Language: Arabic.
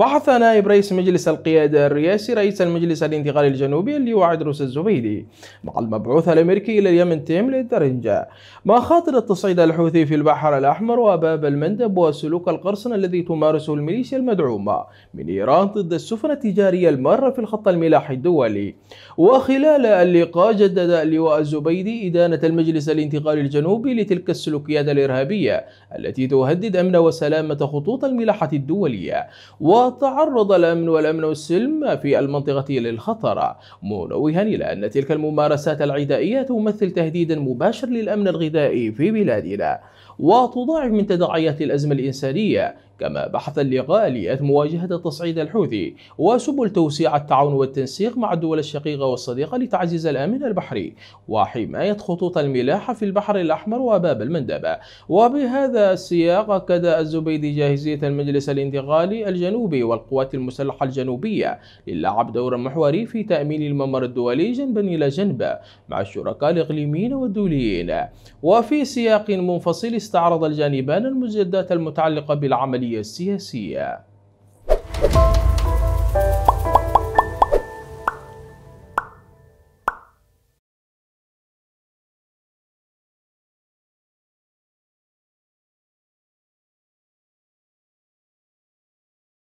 بحث نائب رئيس مجلس القيادة الرئاسي رئيس المجلس الانتقالي الجنوبي اللي هو عدروس الزبيدي مع المبعوث الأمريكي إلى اليمن تيم للدرنجة مخاطر التصعيد الحوثي في البحر الأحمر وباب المندب وسلوك القرصنة الذي تمارسه الميليشيا المدعومة من إيران ضد السفن التجارية المارة في الخط الملاحي الدولي وخلال اللقاء جدد اللواء الزبيدي إدانة المجلس الانتقالي الجنوبي لتلك السلوكيات الإرهابية التي تهدد أمن وسلامة خطوط الملاحة الدولية و قد تعرض الأمن والأمن والسلم في المنطقة للخطر منوها إلى أن تلك الممارسات العدائية تمثل تهديدا مباشر للأمن الغذائي في بلادنا وتضاعف من تداعيات الأزمة الإنسانية كما بحث اللقاء ليات مواجهة تصعيد الحوثي وسبل توسيع التعاون والتنسيق مع الدول الشقيقة والصديقة لتعزيز الأمن البحري وحماية خطوط الملاحة في البحر الأحمر وباب المندبة وبهذا السياق أكد الزبيدي جاهزية المجلس الانتقالي الجنوبي الجنوبي والقوات المسلحة الجنوبية للعب دورا محوري في تأمين الممر الدولي جنبا إلى جنب مع الشركاء الإقليميين والدوليين وفي سياق منفصل استعرض الجانبان المجدات المتعلقة بالعملية السياسية